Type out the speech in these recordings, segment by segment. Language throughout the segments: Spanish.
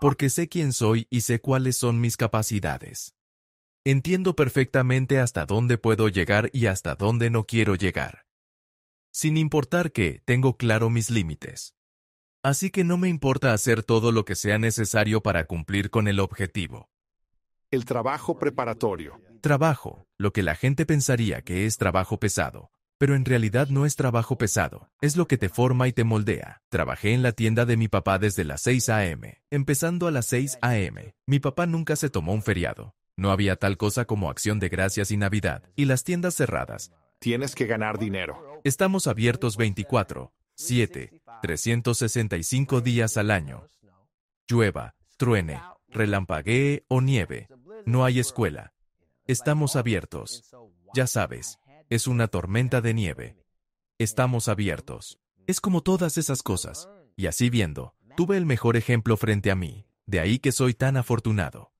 porque sé quién soy y sé cuáles son mis capacidades. Entiendo perfectamente hasta dónde puedo llegar y hasta dónde no quiero llegar. Sin importar que, tengo claro mis límites. Así que no me importa hacer todo lo que sea necesario para cumplir con el objetivo. El trabajo preparatorio. Trabajo, lo que la gente pensaría que es trabajo pesado, pero en realidad no es trabajo pesado, es lo que te forma y te moldea. Trabajé en la tienda de mi papá desde las 6 a.m., empezando a las 6 a.m. Mi papá nunca se tomó un feriado. No había tal cosa como acción de gracias y Navidad, y las tiendas cerradas. Tienes que ganar dinero. Estamos abiertos 24, 7, 365 días al año. Llueva, truene, relampaguee o nieve. No hay escuela. Estamos abiertos. Ya sabes, es una tormenta de nieve. Estamos abiertos. Es como todas esas cosas. Y así viendo, tuve el mejor ejemplo frente a mí, de ahí que soy tan afortunado.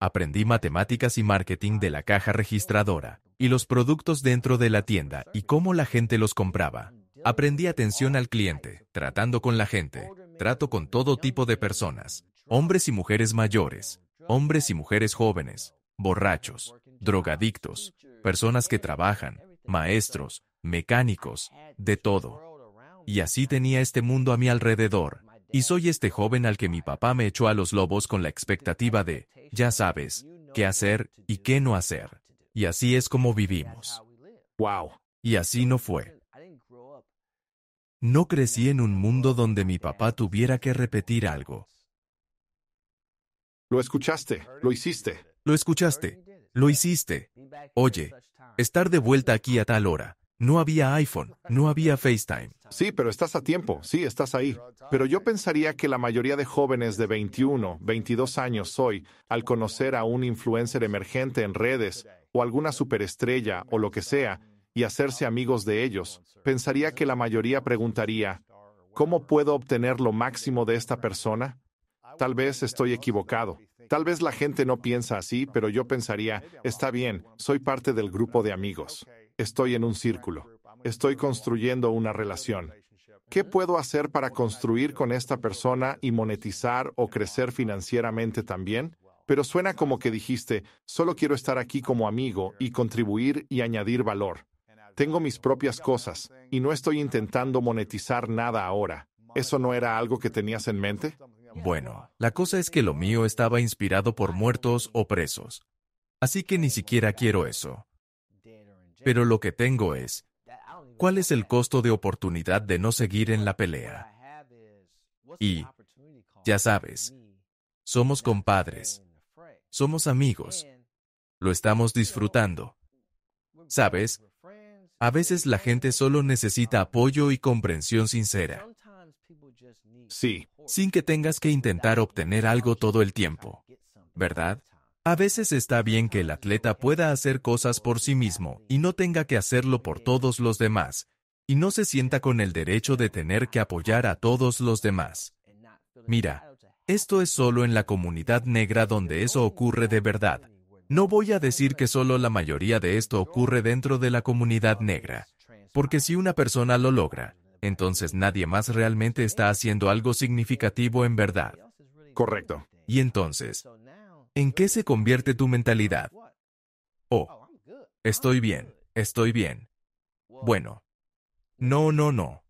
Aprendí matemáticas y marketing de la caja registradora, y los productos dentro de la tienda y cómo la gente los compraba. Aprendí atención al cliente, tratando con la gente, trato con todo tipo de personas, hombres y mujeres mayores, hombres y mujeres jóvenes, borrachos, drogadictos, personas que trabajan, maestros, mecánicos, de todo. Y así tenía este mundo a mi alrededor. Y soy este joven al que mi papá me echó a los lobos con la expectativa de, ya sabes, qué hacer y qué no hacer. Y así es como vivimos. ¡Wow! Y así no fue. No crecí en un mundo donde mi papá tuviera que repetir algo. Lo escuchaste, lo hiciste. Lo escuchaste, lo hiciste. Oye, estar de vuelta aquí a tal hora. No había iPhone, no había FaceTime. Sí, pero estás a tiempo, sí, estás ahí. Pero yo pensaría que la mayoría de jóvenes de 21, 22 años hoy, al conocer a un influencer emergente en redes, o alguna superestrella, o lo que sea, y hacerse amigos de ellos, pensaría que la mayoría preguntaría, ¿cómo puedo obtener lo máximo de esta persona? Tal vez estoy equivocado. Tal vez la gente no piensa así, pero yo pensaría, está bien, soy parte del grupo de amigos. Estoy en un círculo. Estoy construyendo una relación. ¿Qué puedo hacer para construir con esta persona y monetizar o crecer financieramente también? Pero suena como que dijiste, solo quiero estar aquí como amigo y contribuir y añadir valor. Tengo mis propias cosas y no estoy intentando monetizar nada ahora. ¿Eso no era algo que tenías en mente? Bueno, la cosa es que lo mío estaba inspirado por muertos o presos. Así que ni siquiera quiero eso. Pero lo que tengo es, ¿cuál es el costo de oportunidad de no seguir en la pelea? Y, ya sabes, somos compadres, somos amigos, lo estamos disfrutando. ¿Sabes? A veces la gente solo necesita apoyo y comprensión sincera. Sí, sin que tengas que intentar obtener algo todo el tiempo. ¿Verdad? A veces está bien que el atleta pueda hacer cosas por sí mismo y no tenga que hacerlo por todos los demás, y no se sienta con el derecho de tener que apoyar a todos los demás. Mira, esto es solo en la comunidad negra donde eso ocurre de verdad. No voy a decir que solo la mayoría de esto ocurre dentro de la comunidad negra, porque si una persona lo logra, entonces nadie más realmente está haciendo algo significativo en verdad. Correcto. Y entonces, ¿en qué se convierte tu mentalidad? Oh, estoy bien, estoy bien. Bueno. No, no, no.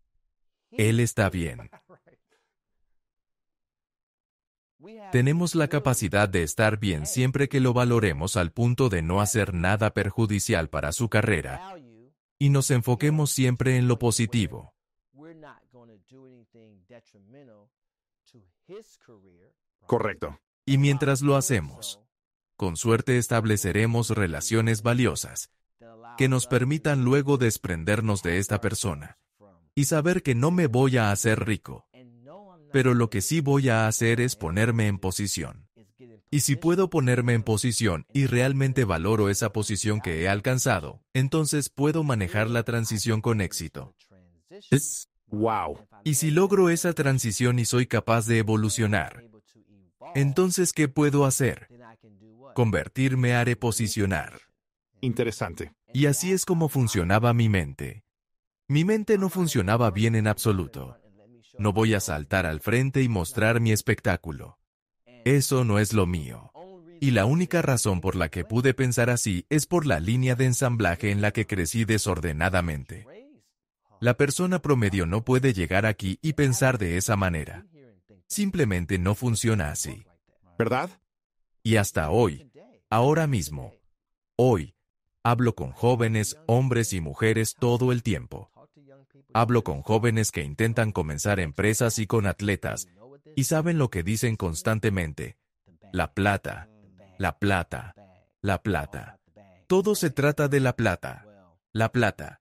Él está bien. Tenemos la capacidad de estar bien siempre que lo valoremos al punto de no hacer nada perjudicial para su carrera y nos enfoquemos siempre en lo positivo. Correcto. Y mientras lo hacemos, con suerte estableceremos relaciones valiosas que nos permitan luego desprendernos de esta persona y saber que no me voy a hacer rico, pero lo que sí voy a hacer es ponerme en posición. Y si puedo ponerme en posición y realmente valoro esa posición que he alcanzado, entonces puedo manejar la transición con éxito. Wow. Y si logro esa transición y soy capaz de evolucionar, entonces, ¿qué puedo hacer? Convertirme a reposicionar. Interesante. Y así es como funcionaba mi mente. Mi mente no funcionaba bien en absoluto. No voy a saltar al frente y mostrar mi espectáculo. Eso no es lo mío. Y la única razón por la que pude pensar así es por la línea de ensamblaje en la que crecí desordenadamente. La persona promedio no puede llegar aquí y pensar de esa manera. Simplemente no funciona así. ¿Verdad? Y hasta hoy, ahora mismo, hoy, hablo con jóvenes, hombres y mujeres todo el tiempo. Hablo con jóvenes que intentan comenzar empresas y con atletas, y saben lo que dicen constantemente. La plata, la plata, la plata. Todo se trata de la plata, la plata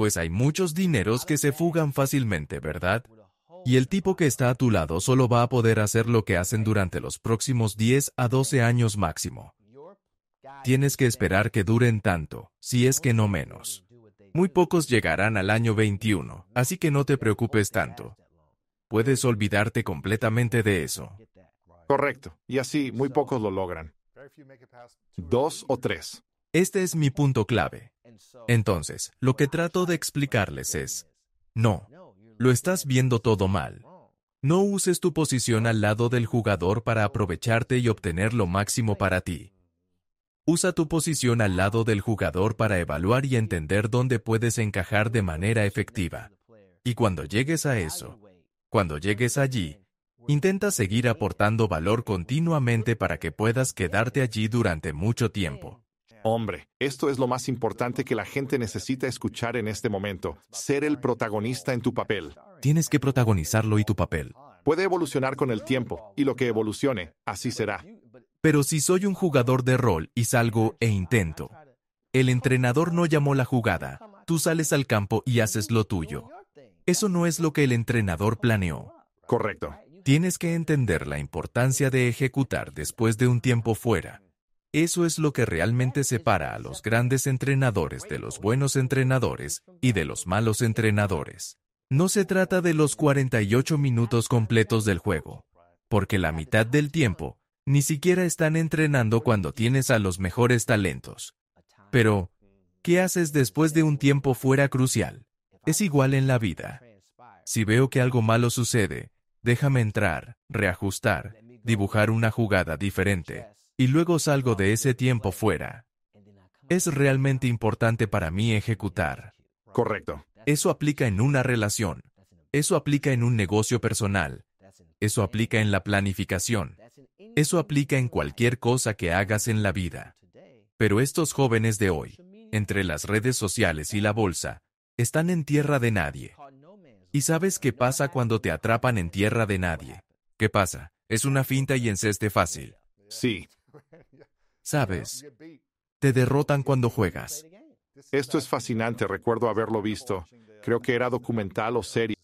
pues hay muchos dineros que se fugan fácilmente, ¿verdad? Y el tipo que está a tu lado solo va a poder hacer lo que hacen durante los próximos 10 a 12 años máximo. Tienes que esperar que duren tanto, si es que no menos. Muy pocos llegarán al año 21, así que no te preocupes tanto. Puedes olvidarte completamente de eso. Correcto, y así muy pocos lo logran. Dos o tres. Este es mi punto clave. Entonces, lo que trato de explicarles es, no, lo estás viendo todo mal. No uses tu posición al lado del jugador para aprovecharte y obtener lo máximo para ti. Usa tu posición al lado del jugador para evaluar y entender dónde puedes encajar de manera efectiva. Y cuando llegues a eso, cuando llegues allí, intenta seguir aportando valor continuamente para que puedas quedarte allí durante mucho tiempo. Hombre, esto es lo más importante que la gente necesita escuchar en este momento, ser el protagonista en tu papel. Tienes que protagonizarlo y tu papel. Puede evolucionar con el tiempo, y lo que evolucione, así será. Pero si soy un jugador de rol y salgo e intento, el entrenador no llamó la jugada, tú sales al campo y haces lo tuyo. Eso no es lo que el entrenador planeó. Correcto. Tienes que entender la importancia de ejecutar después de un tiempo fuera. Eso es lo que realmente separa a los grandes entrenadores de los buenos entrenadores y de los malos entrenadores. No se trata de los 48 minutos completos del juego, porque la mitad del tiempo ni siquiera están entrenando cuando tienes a los mejores talentos. Pero, ¿qué haces después de un tiempo fuera crucial? Es igual en la vida. Si veo que algo malo sucede, déjame entrar, reajustar, dibujar una jugada diferente, y luego salgo de ese tiempo fuera. Es realmente importante para mí ejecutar. Correcto. Eso aplica en una relación. Eso aplica en un negocio personal. Eso aplica en la planificación. Eso aplica en cualquier cosa que hagas en la vida. Pero estos jóvenes de hoy, entre las redes sociales y la bolsa, están en tierra de nadie. ¿Y sabes qué pasa cuando te atrapan en tierra de nadie? ¿Qué pasa? Es una finta y enceste fácil. Sí. Sabes, te derrotan cuando juegas. Esto es fascinante, recuerdo haberlo visto. Creo que era documental o serie.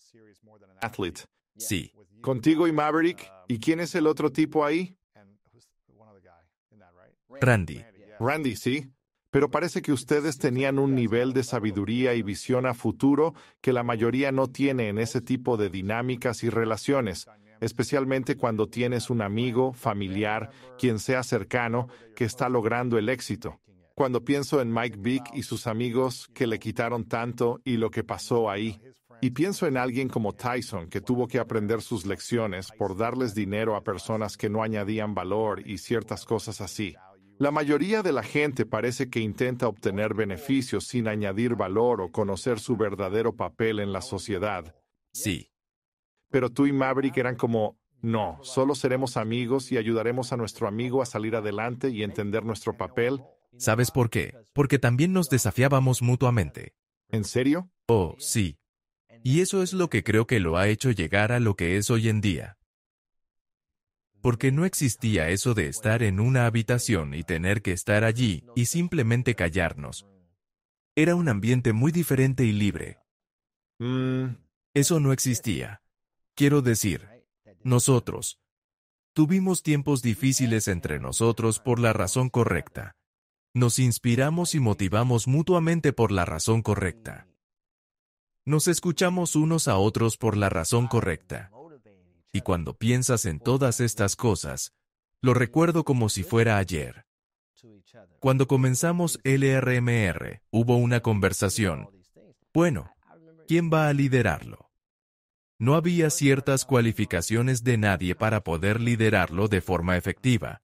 Athlete. Sí. Contigo y Maverick. ¿Y quién es el otro tipo ahí? Randy. Randy, sí. Pero parece que ustedes tenían un nivel de sabiduría y visión a futuro que la mayoría no tiene en ese tipo de dinámicas y relaciones especialmente cuando tienes un amigo, familiar, quien sea cercano, que está logrando el éxito. Cuando pienso en Mike Vick y sus amigos que le quitaron tanto y lo que pasó ahí, y pienso en alguien como Tyson, que tuvo que aprender sus lecciones por darles dinero a personas que no añadían valor y ciertas cosas así. La mayoría de la gente parece que intenta obtener beneficios sin añadir valor o conocer su verdadero papel en la sociedad. Sí, pero tú y Maverick eran como, no, solo seremos amigos y ayudaremos a nuestro amigo a salir adelante y entender nuestro papel. ¿Sabes por qué? Porque también nos desafiábamos mutuamente. ¿En serio? Oh, sí. Y eso es lo que creo que lo ha hecho llegar a lo que es hoy en día. Porque no existía eso de estar en una habitación y tener que estar allí y simplemente callarnos. Era un ambiente muy diferente y libre. Mm. Eso no existía. Quiero decir, nosotros tuvimos tiempos difíciles entre nosotros por la razón correcta. Nos inspiramos y motivamos mutuamente por la razón correcta. Nos escuchamos unos a otros por la razón correcta. Y cuando piensas en todas estas cosas, lo recuerdo como si fuera ayer. Cuando comenzamos LRMR, hubo una conversación. Bueno, ¿quién va a liderarlo? No había ciertas cualificaciones de nadie para poder liderarlo de forma efectiva,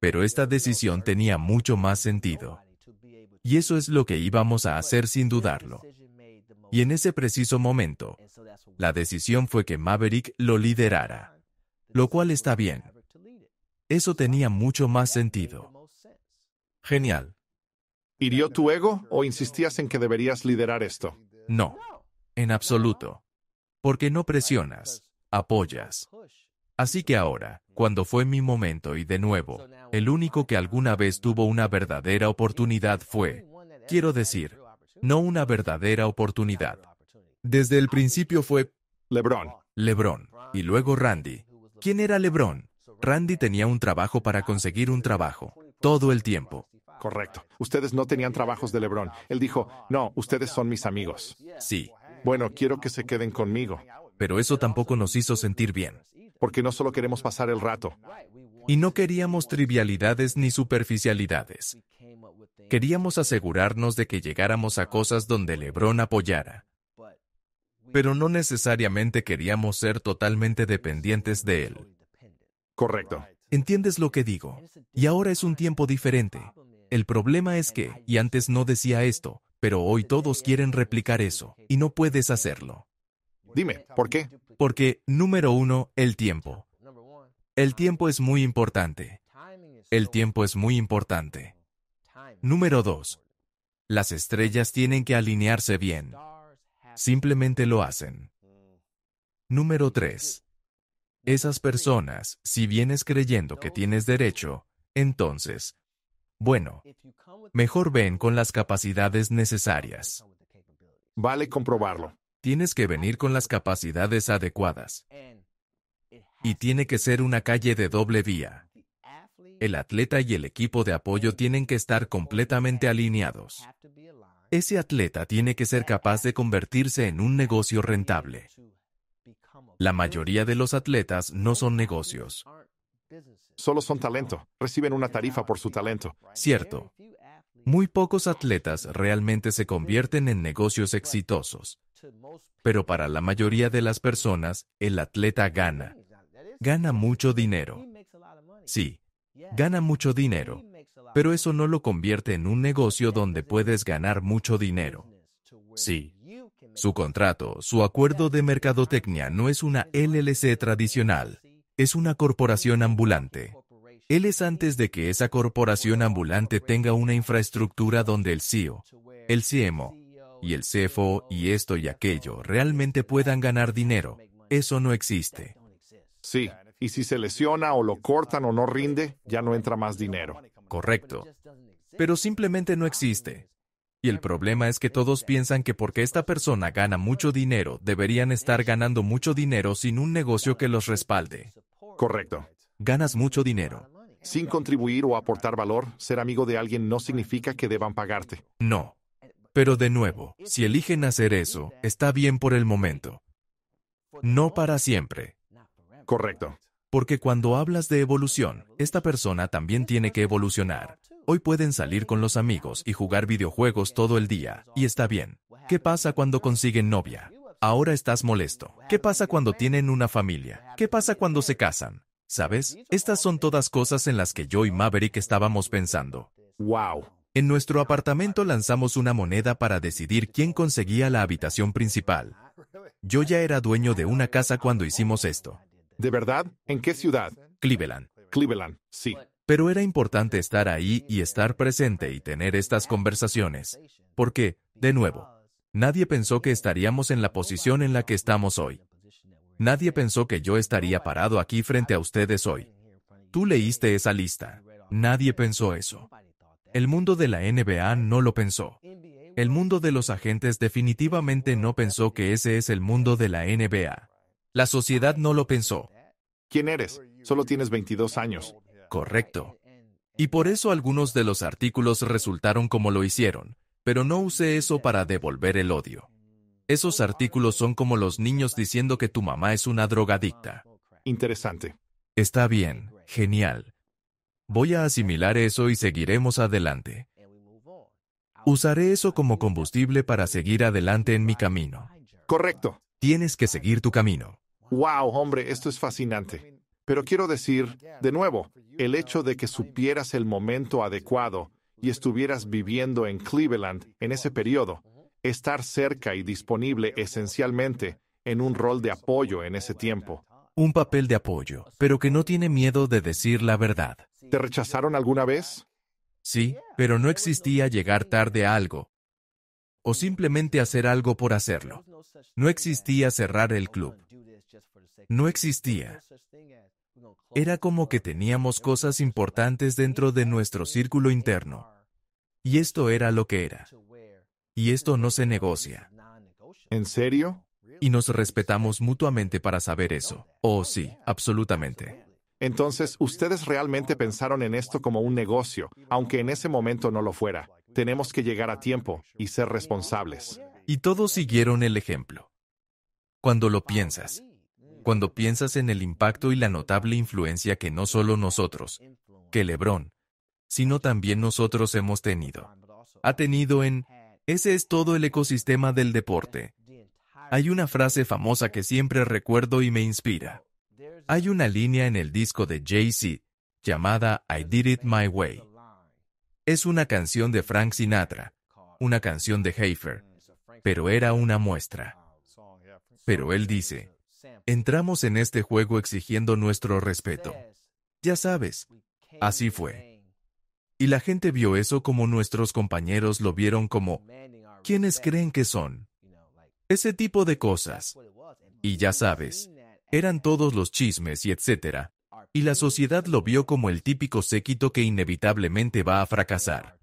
pero esta decisión tenía mucho más sentido. Y eso es lo que íbamos a hacer sin dudarlo. Y en ese preciso momento, la decisión fue que Maverick lo liderara, lo cual está bien. Eso tenía mucho más sentido. Genial. ¿Hirió tu ego o insistías en que deberías liderar esto? No, en absoluto porque no presionas, apoyas. Así que ahora, cuando fue mi momento y de nuevo, el único que alguna vez tuvo una verdadera oportunidad fue, quiero decir, no una verdadera oportunidad. Desde el principio fue LeBron. LeBron. Y luego Randy. ¿Quién era LeBron? Randy tenía un trabajo para conseguir un trabajo, todo el tiempo. Correcto. Ustedes no tenían trabajos de LeBron. Él dijo, no, ustedes son mis amigos. Sí, bueno, quiero que se queden conmigo. Pero eso tampoco nos hizo sentir bien. Porque no solo queremos pasar el rato. Y no queríamos trivialidades ni superficialidades. Queríamos asegurarnos de que llegáramos a cosas donde Lebrón apoyara. Pero no necesariamente queríamos ser totalmente dependientes de él. Correcto. ¿Entiendes lo que digo? Y ahora es un tiempo diferente. El problema es que, y antes no decía esto, pero hoy todos quieren replicar eso, y no puedes hacerlo. Dime, ¿por qué? Porque, número uno, el tiempo. El tiempo es muy importante. El tiempo es muy importante. Número dos, las estrellas tienen que alinearse bien. Simplemente lo hacen. Número tres, Esas personas, si vienes creyendo que tienes derecho, entonces, bueno, mejor ven con las capacidades necesarias. Vale comprobarlo. Tienes que venir con las capacidades adecuadas. Y tiene que ser una calle de doble vía. El atleta y el equipo de apoyo tienen que estar completamente alineados. Ese atleta tiene que ser capaz de convertirse en un negocio rentable. La mayoría de los atletas no son negocios, Solo son talento, reciben una tarifa por su talento. Cierto. Muy pocos atletas realmente se convierten en negocios exitosos. Pero para la mayoría de las personas, el atleta gana. Gana mucho dinero. Sí, gana mucho dinero. Pero eso no lo convierte en un negocio donde puedes ganar mucho dinero. Sí. Su contrato, su acuerdo de mercadotecnia no es una LLC tradicional es una corporación ambulante. Él es antes de que esa corporación ambulante tenga una infraestructura donde el CEO, el CMO y el CFO y esto y aquello realmente puedan ganar dinero. Eso no existe. Sí, y si se lesiona o lo cortan o no rinde, ya no entra más dinero. Correcto. Pero simplemente no existe. Y el problema es que todos piensan que porque esta persona gana mucho dinero, deberían estar ganando mucho dinero sin un negocio que los respalde. Correcto. Ganas mucho dinero. Sin contribuir o aportar valor, ser amigo de alguien no significa que deban pagarte. No. Pero de nuevo, si eligen hacer eso, está bien por el momento. No para siempre. Correcto. Porque cuando hablas de evolución, esta persona también tiene que evolucionar. Hoy pueden salir con los amigos y jugar videojuegos todo el día, y está bien. ¿Qué pasa cuando consiguen novia? Ahora estás molesto. ¿Qué pasa cuando tienen una familia? ¿Qué pasa cuando se casan? ¿Sabes? Estas son todas cosas en las que yo y Maverick estábamos pensando. ¡Wow! En nuestro apartamento lanzamos una moneda para decidir quién conseguía la habitación principal. Yo ya era dueño de una casa cuando hicimos esto. ¿De verdad? ¿En qué ciudad? Cleveland. Cleveland, sí. Pero era importante estar ahí y estar presente y tener estas conversaciones. Porque, de nuevo, nadie pensó que estaríamos en la posición en la que estamos hoy. Nadie pensó que yo estaría parado aquí frente a ustedes hoy. Tú leíste esa lista. Nadie pensó eso. El mundo de la NBA no lo pensó. El mundo de los agentes definitivamente no pensó que ese es el mundo de la NBA. La sociedad no lo pensó. ¿Quién eres? Solo tienes 22 años. Correcto. Y por eso algunos de los artículos resultaron como lo hicieron, pero no usé eso para devolver el odio. Esos artículos son como los niños diciendo que tu mamá es una drogadicta. Interesante. Está bien, genial. Voy a asimilar eso y seguiremos adelante. Usaré eso como combustible para seguir adelante en mi camino. Correcto. Tienes que seguir tu camino. Wow, hombre, esto es fascinante. Pero quiero decir, de nuevo, el hecho de que supieras el momento adecuado y estuvieras viviendo en Cleveland en ese periodo, estar cerca y disponible esencialmente en un rol de apoyo en ese tiempo. Un papel de apoyo, pero que no tiene miedo de decir la verdad. ¿Te rechazaron alguna vez? Sí, pero no existía llegar tarde a algo, o simplemente hacer algo por hacerlo. No existía cerrar el club. No existía. Era como que teníamos cosas importantes dentro de nuestro círculo interno. Y esto era lo que era. Y esto no se negocia. ¿En serio? Y nos respetamos mutuamente para saber eso. Oh, sí, absolutamente. Entonces, ustedes realmente pensaron en esto como un negocio, aunque en ese momento no lo fuera. Tenemos que llegar a tiempo y ser responsables. Y todos siguieron el ejemplo. Cuando lo piensas, cuando piensas en el impacto y la notable influencia que no solo nosotros, que LeBron, sino también nosotros hemos tenido. Ha tenido en... Ese es todo el ecosistema del deporte. Hay una frase famosa que siempre recuerdo y me inspira. Hay una línea en el disco de Jay-Z, llamada I Did It My Way. Es una canción de Frank Sinatra, una canción de Heifer, pero era una muestra. Pero él dice, Entramos en este juego exigiendo nuestro respeto. Ya sabes, así fue. Y la gente vio eso como nuestros compañeros lo vieron como, ¿quiénes creen que son? Ese tipo de cosas. Y ya sabes, eran todos los chismes y etcétera. Y la sociedad lo vio como el típico séquito que inevitablemente va a fracasar.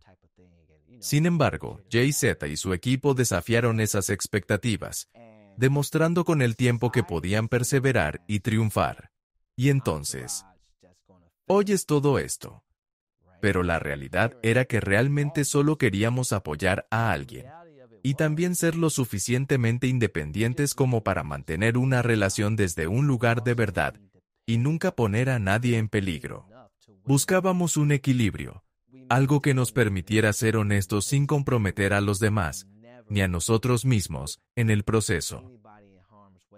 Sin embargo, Jay Z y su equipo desafiaron esas expectativas, demostrando con el tiempo que podían perseverar y triunfar. Y entonces, oyes todo esto. Pero la realidad era que realmente solo queríamos apoyar a alguien y también ser lo suficientemente independientes como para mantener una relación desde un lugar de verdad y nunca poner a nadie en peligro. Buscábamos un equilibrio, algo que nos permitiera ser honestos sin comprometer a los demás, ni a nosotros mismos en el proceso.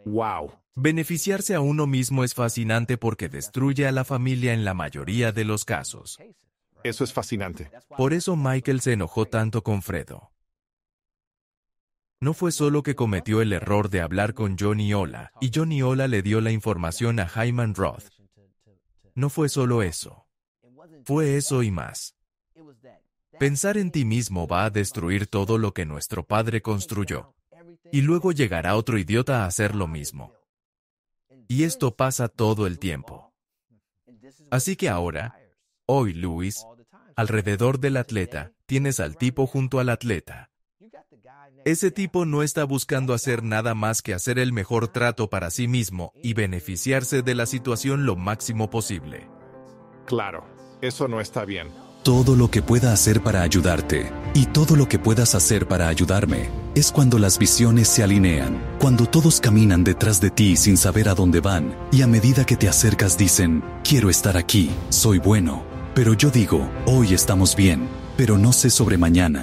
¡Wow! Beneficiarse a uno mismo es fascinante porque destruye a la familia en la mayoría de los casos. Eso es fascinante. Por eso Michael se enojó tanto con Fredo. No fue solo que cometió el error de hablar con Johnny Ola, y Johnny Ola le dio la información a Hyman Roth. No fue solo eso. Fue eso y más. Pensar en ti mismo va a destruir todo lo que nuestro padre construyó. Y luego llegará otro idiota a hacer lo mismo. Y esto pasa todo el tiempo. Así que ahora, hoy Luis, alrededor del atleta, tienes al tipo junto al atleta. Ese tipo no está buscando hacer nada más que hacer el mejor trato para sí mismo y beneficiarse de la situación lo máximo posible. Claro, eso no está bien. Todo lo que pueda hacer para ayudarte y todo lo que puedas hacer para ayudarme es cuando las visiones se alinean, cuando todos caminan detrás de ti sin saber a dónde van y a medida que te acercas dicen, quiero estar aquí, soy bueno. Pero yo digo, hoy estamos bien, pero no sé sobre mañana.